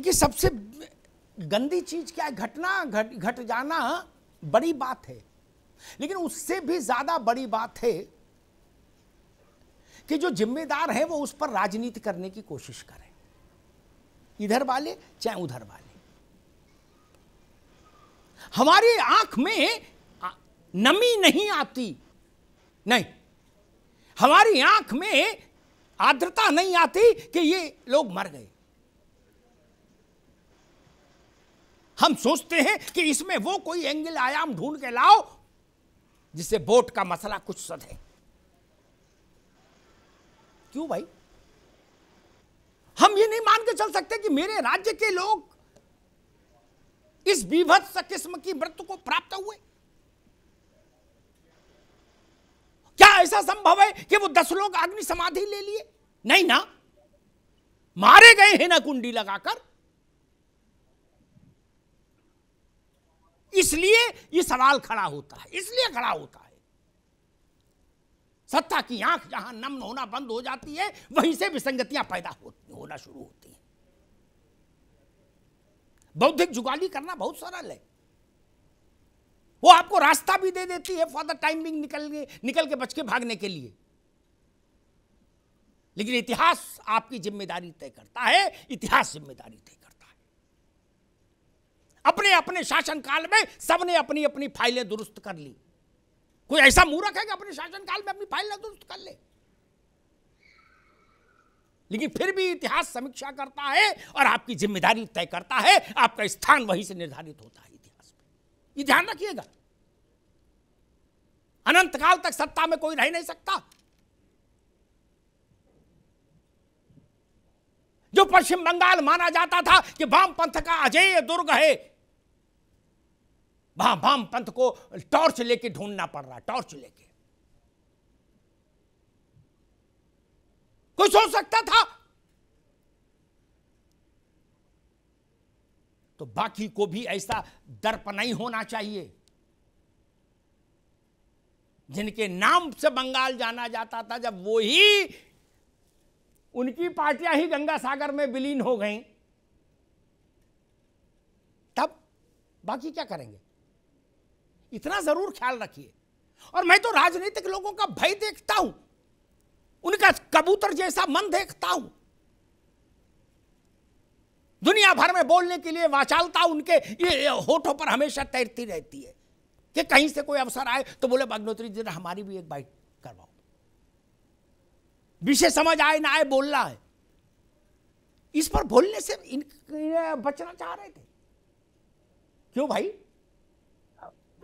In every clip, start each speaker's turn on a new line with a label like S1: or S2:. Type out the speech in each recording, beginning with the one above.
S1: देखिए सबसे गंदी चीज क्या है घटना घट घट जाना बड़ी बात है लेकिन उससे भी ज्यादा बड़ी बात है कि जो जिम्मेदार है वो उस पर राजनीति करने की कोशिश करें इधर वाले चाहे उधर वाले हमारी आंख में नमी नहीं आती नहीं हमारी आंख में आर्द्रता नहीं आती कि ये लोग मर गए हम सोचते हैं कि इसमें वो कोई एंगल आयाम ढूंढ के लाओ जिससे वोट का मसला कुछ सधे क्यों भाई हम ये नहीं मान के चल सकते कि मेरे राज्य के लोग इस विभत्स किस्म की मृत्यु को प्राप्त हुए क्या ऐसा संभव है कि वो दस लोग अग्नि समाधि ले लिए नहीं ना मारे गए हैं ना कुंडी लगाकर इसलिए ये सवाल खड़ा होता है इसलिए खड़ा होता है सत्ता की आंख जहां नम्न होना बंद हो जाती है वहीं से विसंगतियां पैदा होती होना शुरू होती हैं बौद्धिक जुगाली करना बहुत सरल है वो आपको रास्ता भी दे देती है फॉर द टाइम बिंग निकल निकल के बच के भागने के लिए लेकिन इतिहास आपकी जिम्मेदारी तय करता है इतिहास जिम्मेदारी तय करता है अपने अपने शासनकाल में सबने अपनी अपनी फाइलें दुरुस्त कर ली कोई ऐसा मूर्ख है कि अपने शासनकाल में अपनी फाइलें दुरुस्त कर ले लेकिन फिर भी इतिहास समीक्षा करता है और आपकी जिम्मेदारी तय करता है आपका स्थान वहीं से निर्धारित होता है इतिहास में ये ध्यान रखिएगा अनंत काल तक सत्ता में कोई रह नहीं सकता जो पश्चिम बंगाल माना जाता था कि वाम पंथ का अजय दुर्ग है भाम भाम पंथ को टॉर्च लेके ढूंढना पड़ रहा टॉर्च लेके कोई सोच सकता था तो बाकी को भी ऐसा दर्प नहीं होना चाहिए जिनके नाम से बंगाल जाना जाता था जब वो ही उनकी पार्टियां ही गंगा सागर में विलीन हो गईं तब बाकी क्या करेंगे इतना जरूर ख्याल रखिए और मैं तो राजनीतिक लोगों का भय देखता हूं उनका कबूतर जैसा मन देखता हूं दुनिया भर में बोलने के लिए वाचालता उनके ये होठों पर हमेशा तैरती रहती है कि कहीं से कोई अवसर आए तो बोले बागनोत्री जी हमारी भी एक बाइट करवाओ विषय समझ आए ना आए बोलना है इस पर बोलने से इन बचना चाह रहे थे क्यों भाई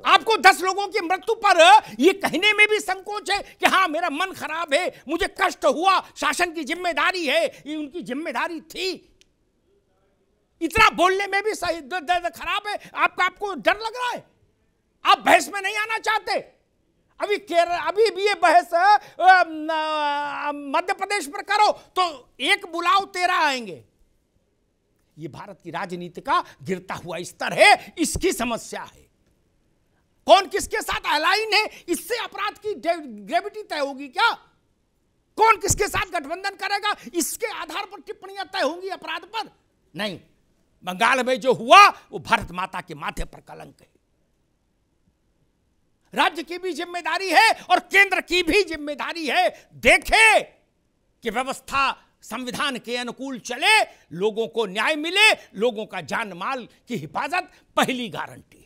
S1: आपको दस लोगों की मृत्यु पर यह कहने में भी संकोच है कि हाँ मेरा मन खराब है मुझे कष्ट हुआ शासन की जिम्मेदारी है ये उनकी जिम्मेदारी थी इतना बोलने में भी सही दर्द खराब है आपका आपको डर लग रहा है आप बहस में नहीं आना चाहते अभी केरल अभी भी ये बहस मध्य प्रदेश पर करो तो एक बुलाओ तेरा आएंगे ये भारत की राजनीति का गिरता हुआ स्तर है इसकी समस्या है कौन किसके साथ अलाइन है इससे अपराध की ग्रेविटी तय होगी क्या कौन किसके साथ गठबंधन करेगा इसके आधार पर टिप्पणियां तय होंगी अपराध पर नहीं बंगाल में जो हुआ वो भारत माता के माथे पर कलंक है राज्य की भी जिम्मेदारी है और केंद्र की भी जिम्मेदारी है देखे कि व्यवस्था संविधान के अनुकूल चले लोगों को न्याय मिले लोगों का जान माल की हिफाजत पहली गारंटी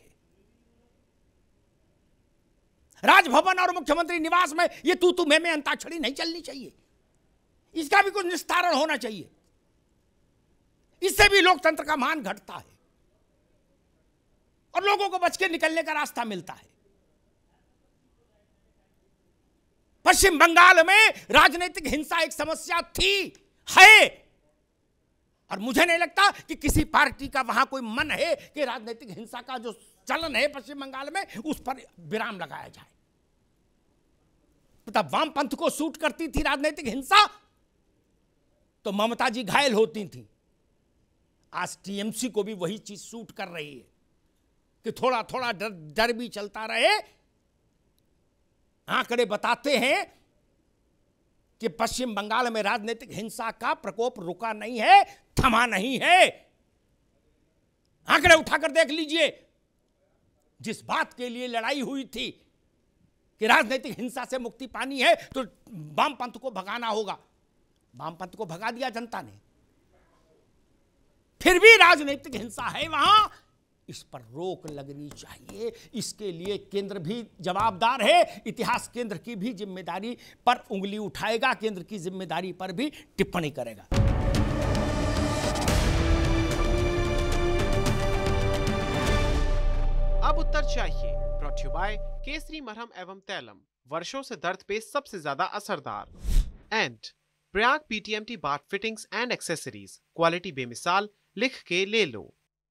S1: राजभवन और मुख्यमंत्री निवास में ये तू तू मैं में अंताक्षरी नहीं चलनी चाहिए इसका भी कुछ निस्तारण होना चाहिए इससे भी लोकतंत्र का मान घटता है और लोगों को बच के निकलने का रास्ता मिलता है पश्चिम बंगाल में राजनीतिक हिंसा एक समस्या थी है और मुझे नहीं लगता कि किसी पार्टी का वहां कोई मन है कि राजनीतिक हिंसा का जो चलन है पश्चिम बंगाल में उस पर विराम लगाया जाए तब वामपंथ को सूट करती थी राजनीतिक हिंसा तो ममता जी घायल होती थी आज टीएमसी को भी वही चीज सूट कर रही है कि थोड़ा थोड़ा डर डर भी चलता रहे आंकड़े बताते हैं कि पश्चिम बंगाल में राजनीतिक हिंसा का प्रकोप रुका नहीं है थमा नहीं है आंकड़े उठाकर देख लीजिए जिस बात के लिए लड़ाई हुई थी कि राजनीतिक हिंसा से मुक्ति पानी है तो वामपंथ को भगाना होगा वामपंथ को भगा दिया जनता ने फिर भी राजनीतिक हिंसा है वहां इस पर रोक लगनी चाहिए इसके लिए केंद्र भी जवाबदार है इतिहास केंद्र की भी जिम्मेदारी पर उंगली उठाएगा केंद्र की जिम्मेदारी पर भी टिप्पणी करेगा अब उत्तर चाहिए ब्रॉट बाय केसरी मरहम एवं तैलम वर्षों से दर्द पे सबसे ज्यादा असरदार एंड प्रयाग पीटीएमटी बाट फिटिंग्स एंड एक्सेसरीज क्वालिटी बेमिसाल लिख के ले लो